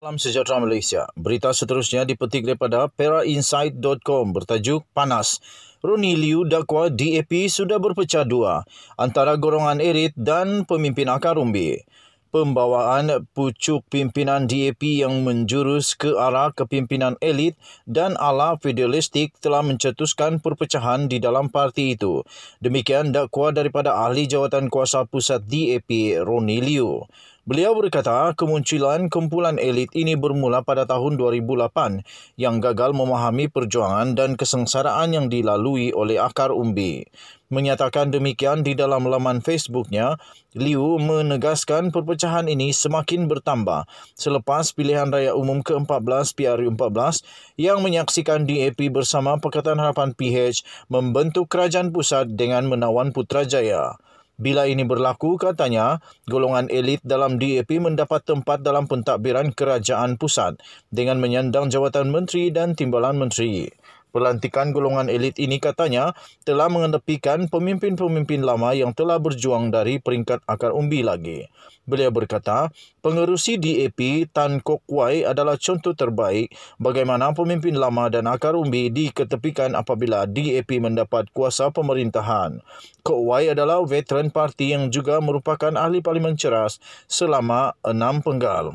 Salam sejahtera Malaysia. Berita seterusnya dipetik daripada perainsight.com bertajuk Panas. Roni Liu dakwa DAP sudah berpecah dua antara golongan erit dan pemimpin akar umbi. Pembawaan pucuk pimpinan DAP yang menjurus ke arah kepimpinan elit dan ala fidelistik telah mencetuskan perpecahan di dalam parti itu. Demikian dakwa daripada ahli jawatan kuasa pusat DAP, Roni Liu. Beliau berkata, kemunculan kumpulan elit ini bermula pada tahun 2008 yang gagal memahami perjuangan dan kesengsaraan yang dilalui oleh akar umbi. Menyatakan demikian di dalam laman Facebooknya, Liu menegaskan perpecahan ini semakin bertambah selepas pilihan raya umum ke-14 PRU14 yang menyaksikan DAP bersama Pakatan Harapan PH membentuk kerajaan pusat dengan menawan Putrajaya. Bila ini berlaku, katanya, golongan elit dalam DAP mendapat tempat dalam pentadbiran kerajaan pusat dengan menyandang jawatan menteri dan timbalan menteri. Pelantikan golongan elit ini katanya telah mengendepikan pemimpin-pemimpin lama yang telah berjuang dari peringkat akar umbi lagi. Beliau berkata, pengerusi DAP Tan Kok Wai adalah contoh terbaik bagaimana pemimpin lama dan akar umbi diketepikan apabila DAP mendapat kuasa pemerintahan. Kok Wai adalah veteran parti yang juga merupakan ahli parlimen ceras selama enam penggal.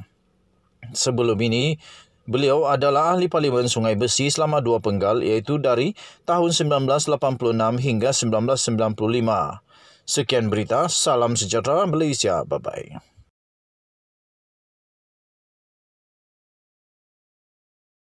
Sebelum ini, Beliau adalah ahli Parlimen Sungai Besi selama dua penggal iaitu dari tahun 1986 hingga 1995. Sekian berita, salam sejahtera Malaysia. Bye-bye.